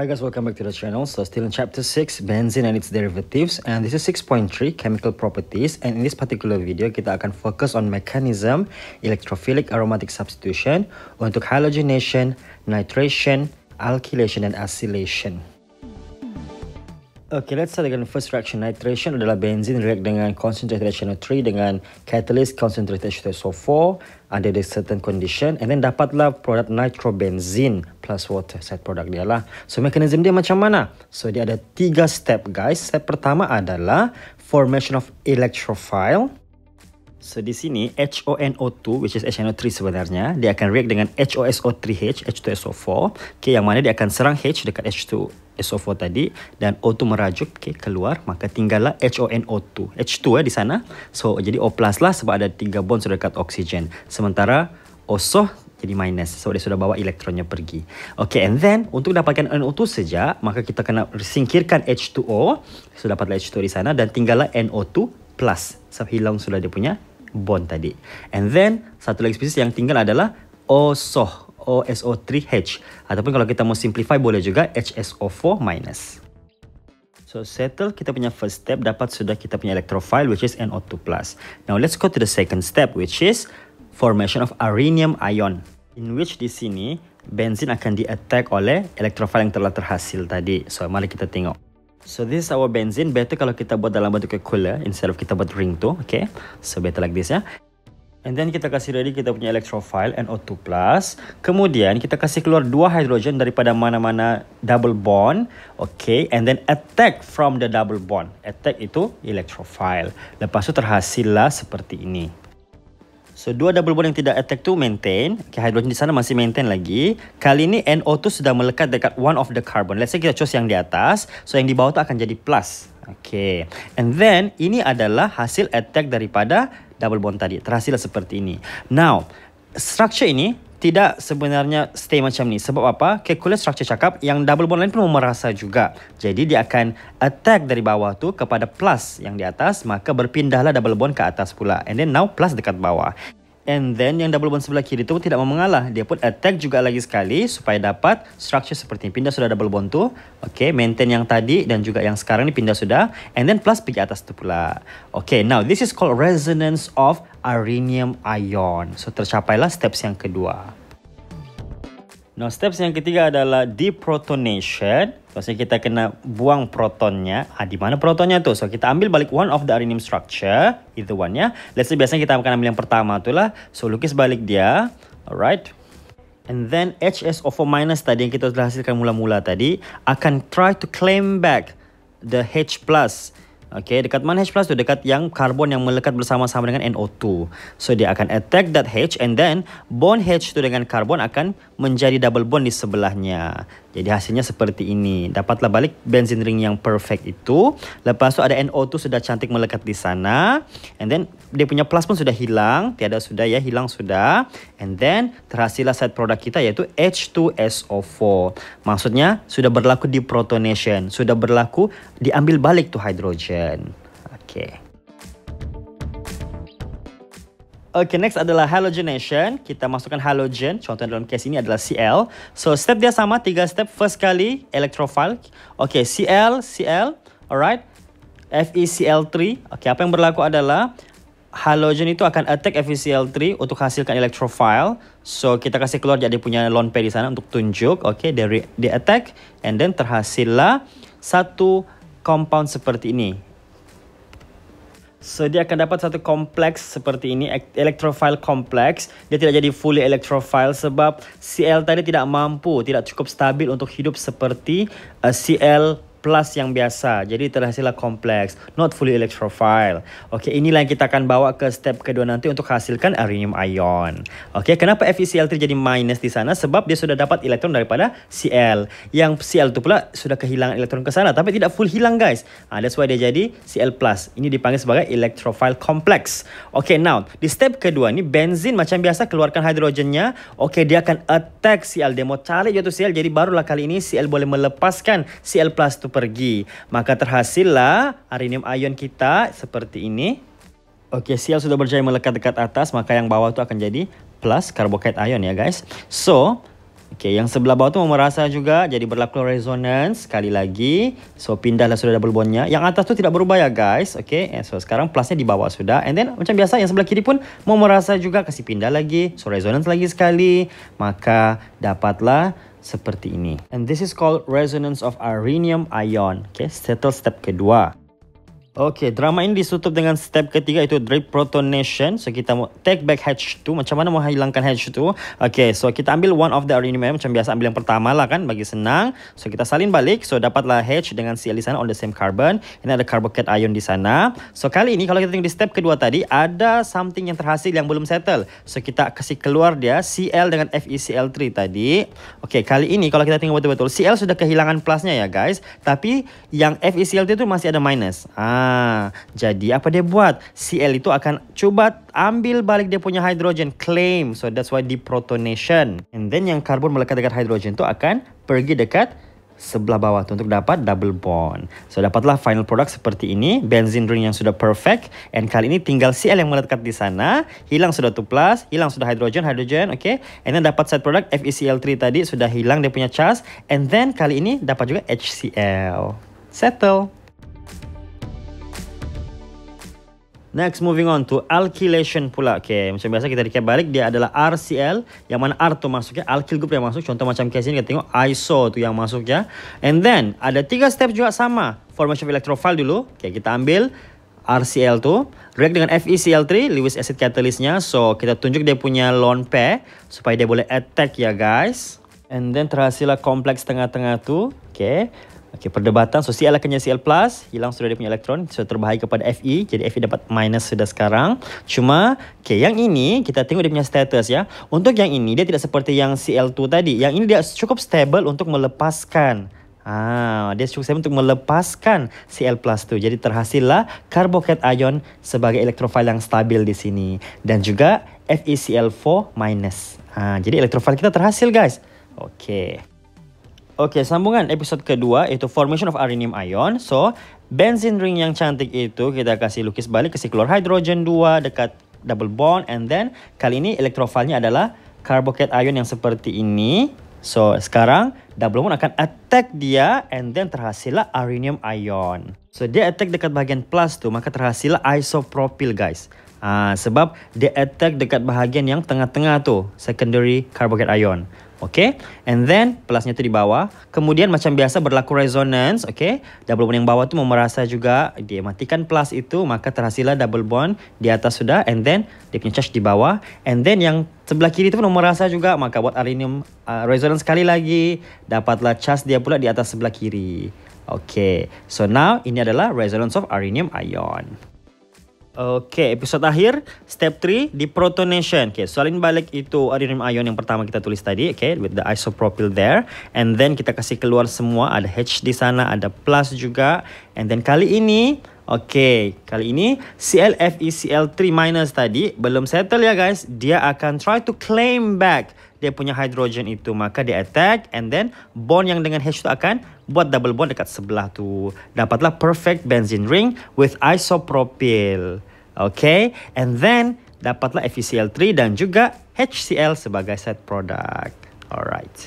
Hi guys, welcome back to the channel. So still in chapter 6, benzene and its derivatives and this is 6.3 chemical properties and in this particular video kita akan focus on mechanism electrophilic aromatic substitution untuk halogenation, nitration, alkylation and acylation. Okay, let's start dengan first reaction nitration adalah benzin react dengan concentrated HNO3 dengan catalyst concentrated h 4 under the certain condition and then dapatlah produk nitrobenzene plus water side produk dia lah. So, mechanism dia macam mana? So, dia ada tiga step guys. Step pertama adalah formation of electrophile. So di sini HONO2 which is HNO3 sebenarnya dia akan react dengan HOSO3H H2SO4 okay, yang mana dia akan serang H dekat H2 SO4 tadi dan O2 merajuk okay, keluar maka tinggallah HONO2 H2 eh, di sana so jadi O plus lah sebab ada tiga bond sudah dekat oksigen sementara OSO jadi minus So dia sudah bawa elektronnya pergi Okay and then untuk dapatkan NO2 saja maka kita kena singkirkan H2O sudah so, dapatlah H2 di sana dan tinggallah NO2 plus sebab hilang sudah dia punya bond tadi. And then satu lagi species yang tinggal adalah OSOH, OSO3H. Ataupun kalau kita mau simplify boleh juga HSO4 So settle kita punya first step dapat sudah kita punya electrophile which is NO2 Now let's go to the second step which is formation of arenium ion. In which di sini benzene akan di attack oleh electrophile yang telah terhasil tadi. So mari kita tengok. So this our benzene. Better kalau kita buat dalam bentuk kekula. instead of kita buat ring tu, okay? So better like this ya. And then kita kasih ready kita punya electrophile NO2+. Kemudian kita kasih keluar dua hidrogen daripada mana-mana double bond. Okay. And then attack from the double bond. Attack itu electrophile. Lepas tu terhasillah seperti ini. So dua double bond yang tidak attack tu maintain. Okay, hydrogen di sana masih maintain lagi. Kali ini no tu sudah melekat dekat one of the carbon. Let's say kita choose yang di atas. So yang di bawah tu akan jadi plus. Okay. And then ini adalah hasil attack daripada double bond tadi. Terhasil seperti ini. Now, structure ini tidak sebenarnya stay macam ni. Sebab apa? Calculus structure cakap yang double bond line pun merasa juga. Jadi dia akan attack dari bawah tu kepada plus yang di atas. Maka berpindahlah double bond ke atas pula. And then now plus dekat bawah. And then yang double bond sebelah kiri tu tidak mau mengalah. Dia pun attack juga lagi sekali supaya dapat structure seperti ini. Pindah sudah double bond tu. Okay, maintain yang tadi dan juga yang sekarang ni pindah sudah. And then plus pergi atas tu pula. Okay, now this is called resonance of arenium ion. So tercapailah steps yang kedua. Now steps yang ketiga adalah deprotonation. Maksudnya kita kena buang protonnya. Ah, di mana protonnya tu? So kita ambil balik one of the arenium structure. Itu one ya. Let's say biasanya kita akan ambil yang pertama tu lah. So lukis balik dia. Alright. And then HSO4 tadi yang kita telah hasilkan mula-mula tadi. Akan try to claim back the H Okay, dekat mana H+, tu dekat yang karbon yang melekat bersama-sama dengan NO2. So, dia akan attack that H and then bond H tu dengan karbon akan menjadi double bond di sebelahnya. Jadi hasilnya seperti ini. Dapatlah balik bensin ring yang perfect itu. Lepas tu ada no tu sudah cantik melekat di sana. And then dia punya plus pun sudah hilang. Tiada sudah ya, hilang sudah. And then terhasillah side produk kita iaitu H2SO4. Maksudnya sudah berlaku di protonation. Sudah berlaku diambil balik tu hydrogen. Okay. Okay, next adalah halogenation. Kita masukkan halogen. Contoh dalam kes ini adalah Cl. So, step dia sama. Tiga step. First kali, elektrofil. Okay, Cl, Cl. Alright. FeCl3. Okay, apa yang berlaku adalah halogen itu akan attack FeCl3 untuk hasilkan elektrofil. So, kita kasih keluar jadi punya lone pair di sana untuk tunjuk. Okay, dia, dia attack. And then terhasillah satu compound seperti ini. So dia akan dapat satu kompleks seperti ini Electrophile kompleks. Dia tidak jadi fully electrophile Sebab CL tadi tidak mampu Tidak cukup stabil untuk hidup seperti uh, eh, CL plus yang biasa. Jadi terhasillah kompleks, not fully electrophile. Okey, inilah yang kita akan bawa ke step kedua nanti untuk hasilkan arenium ion. Okey, kenapa FeCl3 jadi minus di sana? Sebab dia sudah dapat elektron daripada Cl. Yang Cl tu pula sudah kehilangan elektron ke sana tapi tidak full hilang guys. Ah, that's why dia jadi Cl+. Plus. Ini dipanggil sebagai electrophile complex. Okey, now di step kedua ni benzin macam biasa keluarkan hidrogennya. Okey, dia akan attack Cl. Dia mau cari jatuh Cl. Jadi barulah kali ini Cl boleh melepaskan Cl+. Plus itu pergi. Maka terhasillah arinium ion kita seperti ini. Okey, Cl sudah berjaya melekat dekat atas, maka yang bawah tu akan jadi plus karbokat ion ya guys. So, okey, yang sebelah bawah tu merasa juga jadi berlaku resonance sekali lagi. So, pindahlah sudah double bondnya. Yang atas tu tidak berubah ya guys. Okey, eh, so sekarang plusnya di bawah sudah. And then macam biasa yang sebelah kiri pun mau merasa juga kasih pindah lagi. So, resonance lagi sekali, maka dapatlah seperti ini. And this is called resonance of arenium ion. Okay, settle step kedua. Okey, drama ini disutup dengan step ketiga itu drip protonation. So kita take back hatch tu. Macam mana mau hilangkan hatch tu? Okey, so kita ambil one of the arena macam biasa ambil yang pertama lah kan bagi senang. So kita salin balik. So dapatlah hatch dengan Cl di sana on the same carbon. Ini ada carbocat ion di sana. So kali ini kalau kita tengok di step kedua tadi ada something yang terhasil yang belum settle. So kita kasih keluar dia Cl dengan FeCl3 tadi. Okey, kali ini kalau kita tengok betul-betul Cl sudah kehilangan plusnya ya guys. Tapi yang FeCl3 itu masih ada minus. Ah. Ah, jadi apa dia buat? Cl itu akan cuba ambil balik dia punya hidrogen claim. So that's why deprotonation. And then yang karbon melekat dekat hidrogen itu akan pergi dekat sebelah bawah tu untuk dapat double bond. So dapatlah final product seperti ini, benzene ring yang sudah perfect and kali ini tinggal Cl yang melekat di sana, hilang sudah 2 plus, hilang sudah hidrogen hidrogen. okay? And then dapat side product FeCl3 tadi sudah hilang dia punya charge and then kali ini dapat juga HCl. Settle. Next moving on to alkylation pula. Okay, macam biasa kita recap balik dia adalah RCL yang mana R tu masuk ya, alkyl group yang masuk. Contoh macam case ini kita tengok iso tu yang masuk ya. And then ada tiga step juga sama. Formation of electrophile dulu. Okay, kita ambil RCL tu react dengan FeCl3 Lewis acid catalystnya. So kita tunjuk dia punya lone pair supaya dia boleh attack ya guys. And then terhasillah kompleks tengah-tengah tu. Okay. Okey, perdebatan. So, CL akan jadi CL+. Plus. Hilang sudah dia punya elektron. So, terbahaya kepada FE. Jadi, FE dapat minus sudah sekarang. Cuma, okey, yang ini kita tengok dia punya status ya. Untuk yang ini, dia tidak seperti yang CL2 tadi. Yang ini dia cukup stable untuk melepaskan. Ah, dia cukup stable untuk melepaskan CL+. Plus tu. Jadi, terhasillah karboket ion sebagai elektrofil yang stabil di sini. Dan juga FeCl4-. Ah, jadi, elektrofil kita terhasil, guys. Okey. Okay, sambungan episod kedua itu formation of arinium ion. So, benzene ring yang cantik itu kita kasih lukis balik kasih keluar hidrogen 2 dekat double bond and then kali ini elektrofilnya adalah carbocation ion yang seperti ini. So, sekarang double bond akan attack dia and then terhasillah arinium ion. So, dia attack dekat bahagian plus tu maka terhasillah isopropyl guys. Ah, sebab dia attack dekat bahagian yang tengah-tengah tu secondary carbocation ion. Okay. And then plusnya tu di bawah. Kemudian macam biasa berlaku resonance. Okay. Double bond yang bawah tu memerasa juga. Dia matikan plus itu. Maka terhasillah double bond di atas sudah. And then dia punya charge di bawah. And then yang sebelah kiri tu pun merasa juga. Maka buat aluminium uh, resonance sekali lagi. Dapatlah charge dia pula di atas sebelah kiri. Okay. So now ini adalah resonance of aluminium ion. Okay, episod akhir. Step 3 di protonation. Okay, soalin balik itu aryonium ion yang pertama kita tulis tadi. Okay, with the isopropyl there. And then kita kasih keluar semua. Ada H di sana, ada plus juga. And then kali ini, okay. Kali ini, ClFeCl3 minus tadi. Belum settle ya guys. Dia akan try to claim back dia punya hidrogen itu. Maka dia attack. And then, bond yang dengan H itu akan buat double bond dekat sebelah tu dapatlah perfect benzene ring with isopropyl Okay, and then dapatlah FeCl3 dan juga HCl sebagai side product. Alright.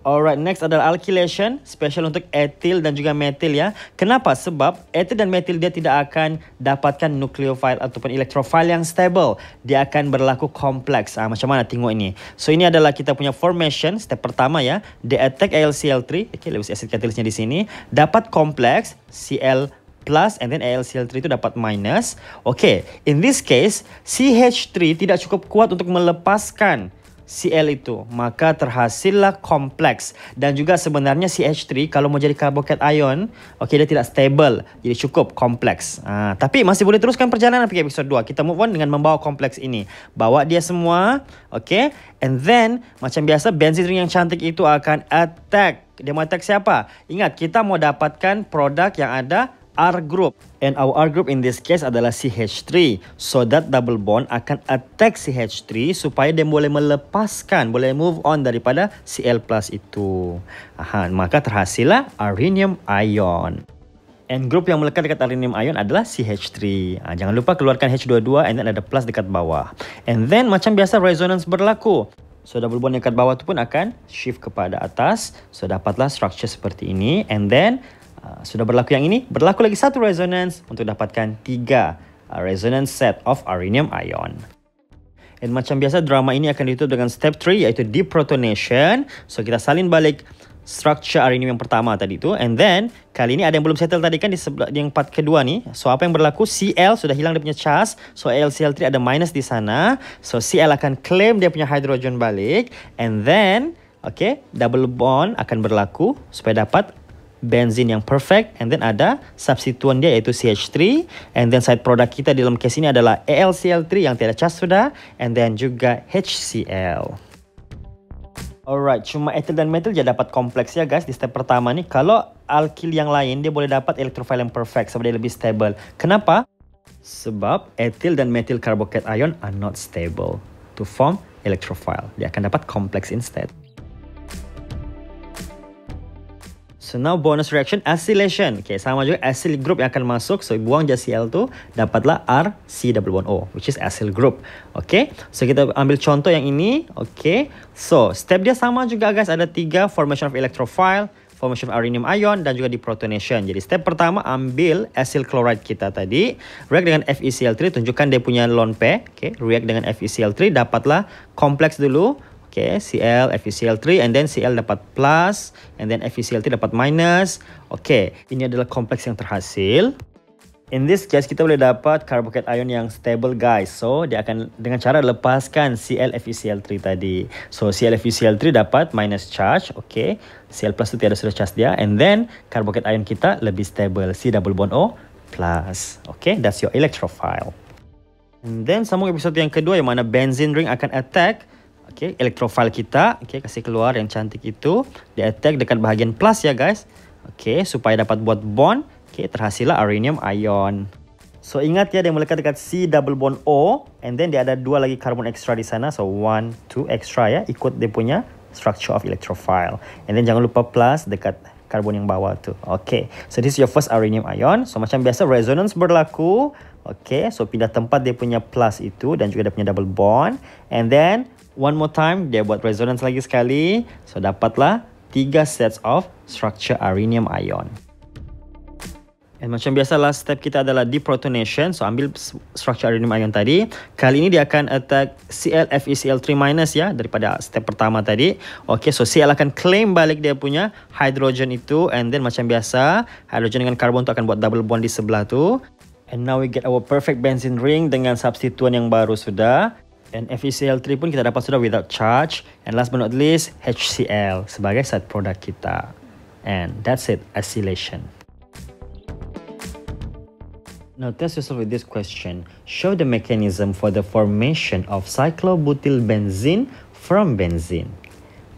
Alright, next adalah alkylation, special untuk etil dan juga metil ya. Kenapa? Sebab etil dan metil dia tidak akan dapatkan nucleophile ataupun electrophile yang stable. Dia akan berlaku kompleks. Ah, macam mana tengok ini. So ini adalah kita punya formation step pertama ya. The attack AlCl3, okay, lewis acid catalystnya di sini, dapat kompleks Cl plus and then AlCl3 itu dapat minus. Okay, in this case, CH3 tidak cukup kuat untuk melepaskan Cl itu. Maka terhasillah kompleks. Dan juga sebenarnya CH3 kalau mau jadi karbokat ion, okay, dia tidak stable. Jadi cukup kompleks. Uh, tapi masih boleh teruskan perjalanan pergi episode 2. Kita move on dengan membawa kompleks ini. Bawa dia semua. Okay, and then macam biasa benzene ring yang cantik itu akan attack. Dia mau attack siapa? Ingat, kita mau dapatkan produk yang ada R group and our R group in this case adalah CH3 so that double bond akan attack CH3 supaya dia boleh melepaskan boleh move on daripada Cl plus itu Aha, maka terhasillah arinium ion and group yang melekat dekat arinium ion adalah CH3 ha, ah, jangan lupa keluarkan H22 and then ada plus dekat bawah and then macam biasa resonance berlaku So double bond dekat bawah tu pun akan shift kepada atas. So dapatlah structure seperti ini. And then Ah, sudah berlaku yang ini, berlaku lagi satu resonance untuk dapatkan tiga ah, resonance set of arenium ion. Dan macam biasa, drama ini akan ditutup dengan step 3 iaitu deprotonation. So, kita salin balik structure arenium yang pertama tadi tu. And then, kali ini ada yang belum settle tadi kan di, sebelah, di yang part kedua ni. So, apa yang berlaku? Cl sudah hilang dia punya charge. So, AlCl3 ada minus di sana. So, Cl akan claim dia punya hydrogen balik. And then, okay, double bond akan berlaku supaya dapat benzin yang perfect and then ada substituen dia yaitu CH3 and then side product kita di dalam case ini adalah AlCl3 yang tidak cas sudah and then juga HCl. Alright, cuma etil dan metil dia dapat kompleks ya guys di step pertama nih. Kalau alkil yang lain dia boleh dapat elektrofil yang perfect sebab dia lebih stable. Kenapa? Sebab etil dan metil karboket ion are not stable to form electrophile. Dia akan dapat kompleks instead. So now bonus reaction acylation. Okay, sama juga acyl group yang akan masuk. So buang je Cl tu, dapatlah RC11O, which is acyl group. Okay, so kita ambil contoh yang ini. Okay, so step dia sama juga guys. Ada tiga formation of electrophile, formation of arenium ion dan juga deprotonation. Jadi step pertama ambil acyl chloride kita tadi. React dengan FeCl3, tunjukkan dia punya lone pair. Okay, react dengan FeCl3, dapatlah kompleks dulu. Okay, Cl, FeCl3 and then Cl dapat plus and then FeCl3 dapat minus. Okay, ini adalah kompleks yang terhasil. In this case, kita boleh dapat karbokat ion yang stable guys. So, dia akan dengan cara lepaskan Cl, FeCl3 tadi. So, Cl, FeCl3 dapat minus charge. Okay, Cl plus tu tiada sudah charge dia. And then, karbokat ion kita lebih stable. C double bond O plus. Okay, that's your electrophile. And then, sambung episode yang kedua yang mana benzene ring akan attack okay, electrophile kita, okay, kasih keluar yang cantik itu, dia attack dekat bahagian plus ya guys, okay, supaya dapat buat bond, okay, terhasillah arenium ion. So ingat ya dia melekat dekat C double bond O, and then dia ada dua lagi karbon extra di sana, so one two extra ya, ikut dia punya structure of electrophile, and then jangan lupa plus dekat karbon yang bawah tu. Okay, so this is your first arenium ion. So macam biasa resonance berlaku. Okay, so pindah tempat dia punya plus itu dan juga dia punya double bond. And then one more time. Dia buat resonance lagi sekali. So dapatlah tiga sets of structure arenium ion. And macam biasa last step kita adalah deprotonation. So ambil structure arenium ion tadi. Kali ini dia akan attack Cl FeCl3- ya daripada step pertama tadi. Okay, so Cl akan claim balik dia punya hydrogen itu. And then macam biasa, hydrogen dengan karbon tu akan buat double bond di sebelah tu. And now we get our perfect benzene ring dengan substituen yang baru sudah. dan FeCl3 pun kita dapat sudah without charge and last but not least HCl sebagai side product kita and that's it acylation Now test yourself with this question. Show the mechanism for the formation of cyclobutylbenzene from benzene.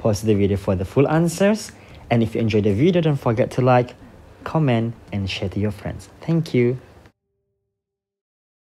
Pause the video for the full answers. And if you enjoyed the video, don't forget to like, comment, and share to your friends. Thank you.